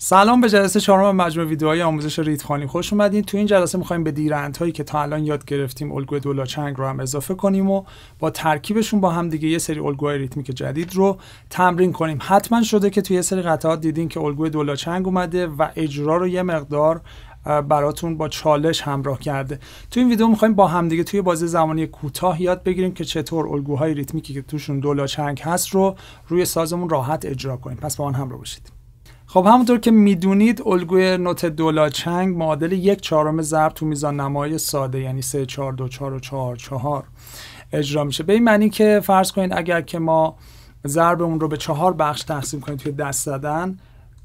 سلام به جلسه چهارم مجموع ویدیوهای آموزش ریتخانی خوش اومدین تو این جلسه میخوایم به دیرندهایی که تا الان یاد گرفتیم الگوی چنگ رو هم اضافه کنیم و با ترکیبشون با هم دیگه یه سری الگوهای ریتمیک جدید رو تمرین کنیم حتما شده که توی یه سری قطعات دیدین که الگوی چنگ اومده و اجرا رو یه مقدار براتون با چالش همراه کرده تو این ویدیو میخوایم با همدیگه توی بازی زمانی کوتاه یاد بگیریم که چطور الگوهای ریتمیکی که توشون چنگ هست رو روی سازمون راحت اجرا کنیم پس با آن همراه باشید خب همونطور که میدونید الگوی نوت دولا چنگ معادل یک چهارم ضرب تو میزان نمای ساده یعنی سه چهار دو چهار و چهار چهار اجرا میشه به این معنی که فرض کنید اگر که ما ضربمون اون رو به چهار بخش تقسیم کنید توی دست زدن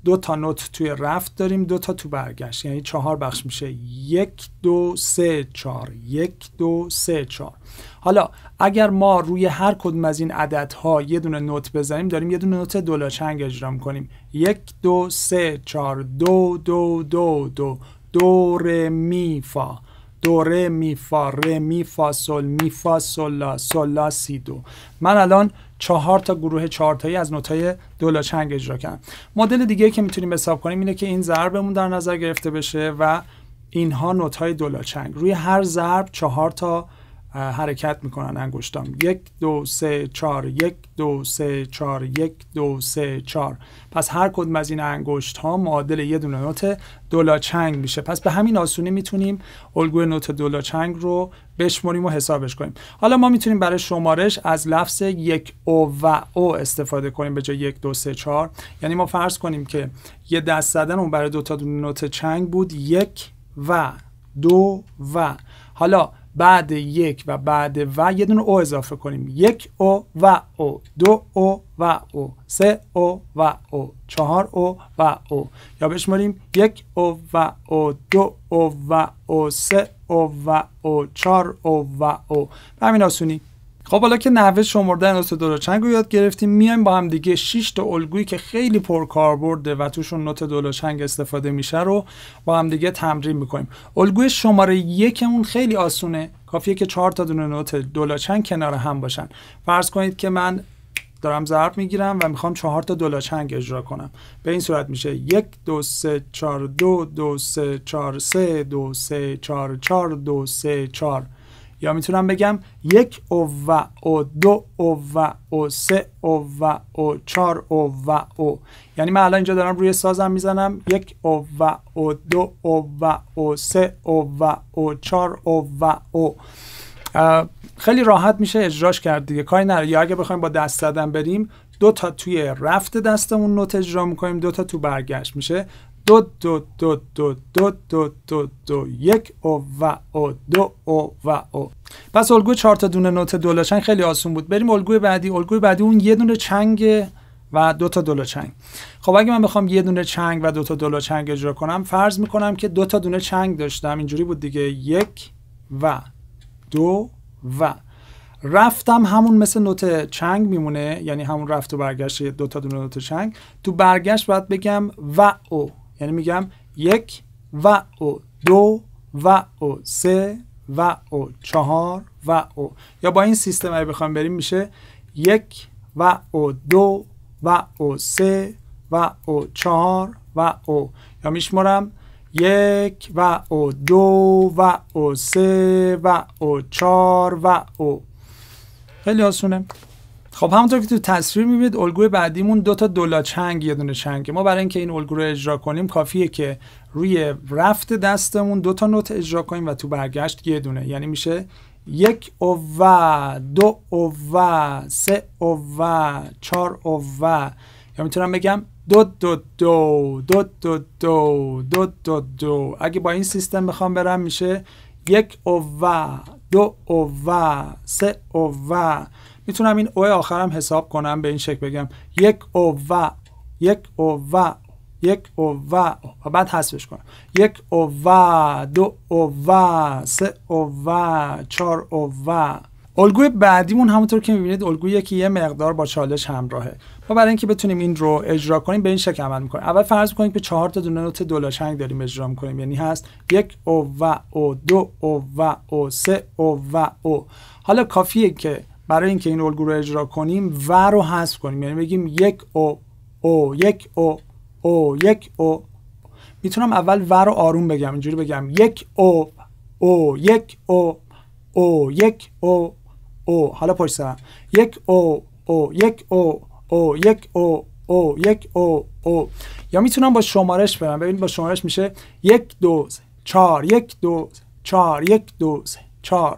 دو تا نوت توی رفت داریم دو تا تو برگشت یعنی چهار بخش میشه یک دو سه چهار یک دو سه چهار حالا اگر ما روی هر کدوم از این عددها یه دونه نوت بزنیم داریم یه دونه نوت دولاچنگ اجرا کنیم یک دو سه چهار دو دو دو دو دو میفا دوره می فا ره می فا سل می فا سل، لا، سی دو من الان چهار تا گروه تایی از نوتای دولا چنگ اجرا کردم مدل دیگه که میتونیم حساب کنیم اینه که این ضربمون در نظر گرفته بشه و اینها نوتای دولا چنگ روی هر ضرب چهار تا حرکت میکنن انگشتام یک دو سه چار یک دو سه چار یک دو سه چار پس هر کدوم از این انگشت ها معادل یه دونه نوت چنگ میشه پس به همین آسونی میتونیم الگوی نوت چنگ رو بشماریم و حسابش کنیم حالا ما میتونیم برای شمارش از لفظ یک او و او استفاده کنیم به جای یک دو سه چار یعنی ما فرض کنیم که یه دست زدن اون برای دو تا دونه نوت چنگ بود یک و دو و حالا بعد یک و بعد و یه دونه او اضافه کنیم یک او و او دو او و او سه او و او چهار او و او یا بشماریم یک او و او دو او و او سه او و او چهار او و او به همین آسونی خب حالا که نحوه شمردن نوت دلار رو یاد گرفتیم میایم با هم دیگه 6 تا الگویی که خیلی پرکاربرده و توشون نوت دلار استفاده میشه رو با هم دیگه تمرین میکنیم الگوی شماره اون خیلی آسونه کافیه که چهار تا دونه نوت دلار کنار هم باشن فرض کنید که من دارم ضرب میگیرم و میخوام چهار تا دلار اجرا کنم به این صورت میشه یک دو سه چهار دو دو سه چهار سه دو سه چهار چهار دو سه چهار یا میتونم بگم یک او و او دو او و او سه او و او چار او و او یعنی من الان اینجا دارم روی سازم میزنم یک او و او دو او و او سه او و او چار او و او خیلی راحت میشه اجراش کرد دیگه کاری نره یا اگه بخوایم با دست زدن بریم دو تا توی رفت دستمون نوت اجرا میکنیم دو تا تو برگشت میشه دو دو دو دو دو دو دو دو یک او و او دو او و او پس الگوی چهار تا دونه نوت دولاچنگ خیلی آسون بود بریم الگوی بعدی الگوی بعدی اون یه دونه چنگ و دو تا چنگ خب اگه من بخوام یه دونه چنگ و دو تا چنگ اجرا کنم فرض میکنم که دو تا دونه چنگ داشتم اینجوری بود دیگه یک و دو و رفتم همون مثل نوت چنگ میمونه یعنی همون رفت و برگشت دو تا دونه نوت چنگ تو برگشت باید بگم و او یعنی میگم یک و او دو و او سه و او چهار و او یا با این سیستم اگه بخوام بریم میشه یک و او دو و او سه و او چهار و او یا میشمرم یک و او دو و او سه و او چهار و او خیلی آسونه خب همونطور که تو تصویر میبینید الگوی بعدیمون دو تا دولا چنگ یه دونه چنگ ما برای اینکه این الگو رو اجرا کنیم کافیه که روی رفت دستمون دو تا نوت اجرا کنیم و تو برگشت یه دونه یعنی میشه یک و دو و سه اوو چهار و. یا میتونم بگم دو دو دو دو دو دو دو دو دو اگه با این سیستم بخوام برم میشه یک اوو دو او سه اوو میتونم این او آخرم حساب کنم به این شکل بگم یک او و یک او و یک او و و بعد حسبش کنم یک او و دو او و سه او و چهار او و الگوی بعدیمون همونطور که میبینید الگویی که یه مقدار با چالش همراهه ما برای اینکه بتونیم این رو اجرا کنیم به این شکل عمل میکنیم اول فرض کنیم که چهار تا دونه نوت دلاشنگ داریم اجرا میکنیم یعنی هست یک او و او دو او و او سه او و او حالا کافیه که برای اینکه این الگو رو اجرا کنیم و رو حذف کنیم یعنی بگیم یک او او یک او او یک او میتونم اول و رو آروم بگم اینجوری بگم یک او او یک او او یک او او حالا پشت سرم یک او او یک او او یک او او یک او او یا میتونم با شمارش برم ببینید با شمارش میشه یک دو چهار یک دو چهار یک دو چهار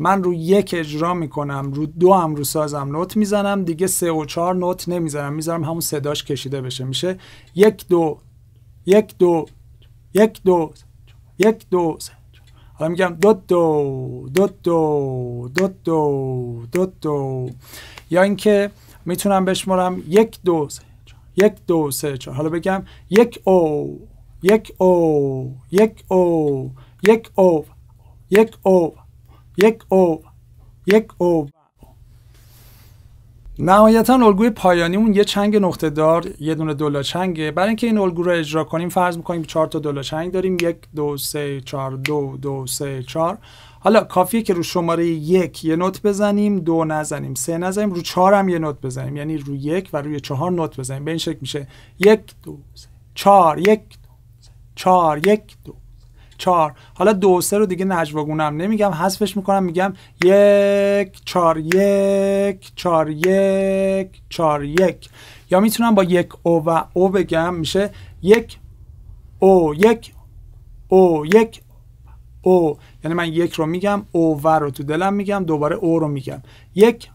من رو یک اجرا میکنم رو دو هم رو سازم نوت میزنم دیگه سه و چهار نوت نمیزنم میذارم همون صداش کشیده بشه میشه یک دو یک دو یک دو یک دو حالا میگم دو دو دو دو دو دو دو دو یا اینکه میتونم بشمارم یک دو یک دو سه چهار حالا بگم یک او یک او یک او یک او یک او یک او یک او نهایتا الگوی پایانیمون یه چنگ نقطه دار یه دونه دلار چنگه برای اینکه این الگو رو اجرا کنیم فرض میکنیم چهار تا دلار چنگ داریم یک دو سه چهار دو دو سه چهار حالا کافیه که رو شماره یک یه نوت بزنیم دو نزنیم سه نزنیم رو چهار هم یه نوت بزنیم یعنی رو یک و روی چهار نوت بزنیم به این شکل میشه یک دو سه چهار یک دو سه یک دو حالا دو سه رو دیگه نجواگونم نمیگم حذفش میکنم میگم یک چار یک چار یک چار یک یا میتونم با یک او و او بگم میشه یک او یک او یک او یعنی من یک رو میگم او و رو تو دلم میگم دوباره او رو میگم یک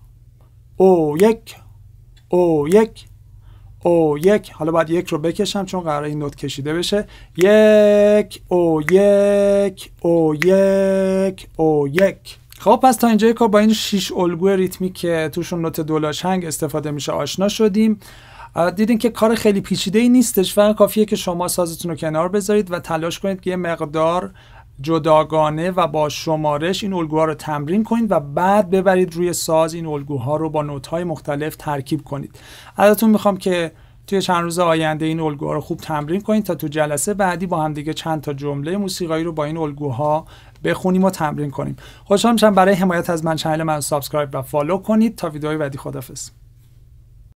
او یک او یک او یک حالا باید یک رو بکشم چون قرار این نوت کشیده بشه یک او یک او یک او یک خب پس تا اینجا کار با این شیش الگو ریتمی که توشون نوت دولاشنگ استفاده میشه آشنا شدیم دیدین که کار خیلی پیچیده ای نیستش فقط کافیه که شما سازتون رو کنار بذارید و تلاش کنید که یه مقدار جداگانه و با شمارش این الگوها رو تمرین کنید و بعد ببرید روی ساز این الگوها رو با نوت‌های مختلف ترکیب کنید ازتون میخوام که توی چند روز آینده این الگوها رو خوب تمرین کنید تا تو جلسه بعدی با هم دیگه چند تا جمله موسیقایی رو با این الگوها بخونیم و تمرین کنیم خوشحال میشم برای حمایت از من چنل من سابسکرایب و فالو کنید تا ویدیوهای بعدی خدافظ